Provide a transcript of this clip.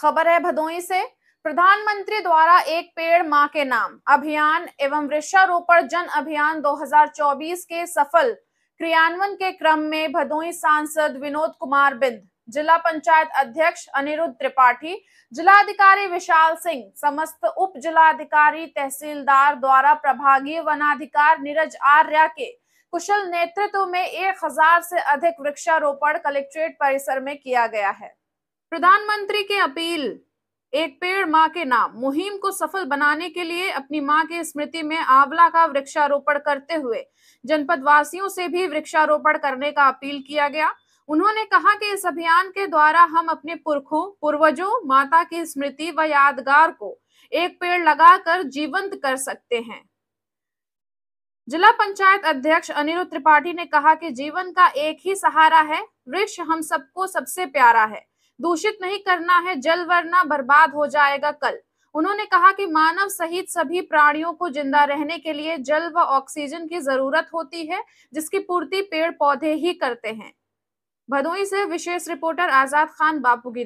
खबर है भदोई से प्रधानमंत्री द्वारा एक पेड़ मां के नाम अभियान एवं वृक्षारोपण जन अभियान 2024 के सफल क्रियान्वयन के क्रम में भदोई सांसद विनोद कुमार बिंद जिला पंचायत अध्यक्ष अनिरुद्ध त्रिपाठी जिलाधिकारी विशाल सिंह समस्त उप जिलाधिकारी तहसीलदार द्वारा प्रभागीय वनाधिकार नीरज आर्या के कुशल नेतृत्व में एक हजार से अधिक वृक्षारोपण कलेक्ट्रेट परिसर में किया गया है प्रधानमंत्री के अपील एक पेड़ माँ के नाम मुहिम को सफल बनाने के लिए अपनी माँ की स्मृति में आंवला का वृक्षारोपण करते हुए जनपद वासियों से भी वृक्षारोपण करने का अपील किया गया उन्होंने कहा कि इस अभियान के द्वारा हम अपने पुरखों पूर्वजों माता की स्मृति व यादगार को एक पेड़ लगाकर जीवंत कर सकते हैं जिला पंचायत अध्यक्ष अनिरुद्ध त्रिपाठी ने कहा कि जीवन का एक ही सहारा है वृक्ष हम सबको सबसे प्यारा है दूषित नहीं करना है जल वरना बर्बाद हो जाएगा कल उन्होंने कहा कि मानव सहित सभी प्राणियों को जिंदा रहने के लिए जल व ऑक्सीजन की जरूरत होती है जिसकी पूर्ति पेड़ पौधे ही करते हैं भदोई से विशेष रिपोर्टर आजाद खान बापू